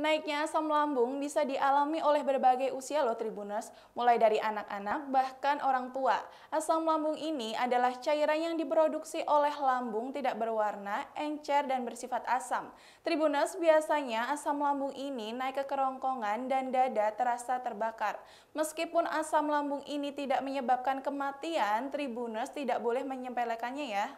Naiknya asam lambung bisa dialami oleh berbagai usia loh Tribuners, mulai dari anak-anak bahkan orang tua. Asam lambung ini adalah cairan yang diproduksi oleh lambung tidak berwarna, encer dan bersifat asam. Tribuners biasanya asam lambung ini naik ke kerongkongan dan dada terasa terbakar. Meskipun asam lambung ini tidak menyebabkan kematian, Tribuners tidak boleh menyempelekannya ya.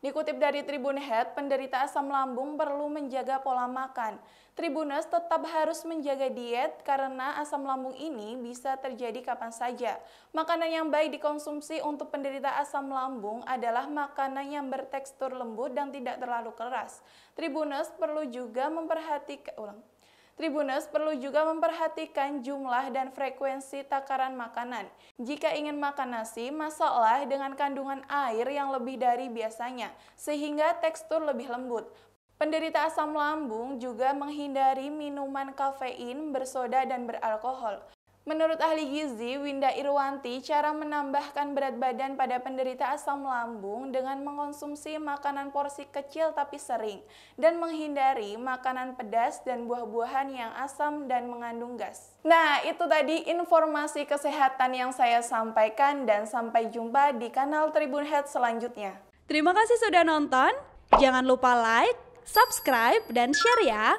Dikutip dari Tribun Head, penderita asam lambung perlu menjaga pola makan. Tribunus tetap harus menjaga diet karena asam lambung ini bisa terjadi kapan saja. Makanan yang baik dikonsumsi untuk penderita asam lambung adalah makanan yang bertekstur lembut dan tidak terlalu keras. Tribunus perlu juga memperhatikan ulang Tribunus perlu juga memperhatikan jumlah dan frekuensi takaran makanan. Jika ingin makan nasi, masaklah dengan kandungan air yang lebih dari biasanya, sehingga tekstur lebih lembut. Penderita asam lambung juga menghindari minuman kafein, bersoda, dan beralkohol. Menurut ahli gizi Winda Irwanti, cara menambahkan berat badan pada penderita asam lambung dengan mengonsumsi makanan porsi kecil tapi sering dan menghindari makanan pedas dan buah-buahan yang asam dan mengandung gas. Nah, itu tadi informasi kesehatan yang saya sampaikan dan sampai jumpa di kanal Tribun Head selanjutnya. Terima kasih sudah nonton. Jangan lupa like, subscribe, dan share ya.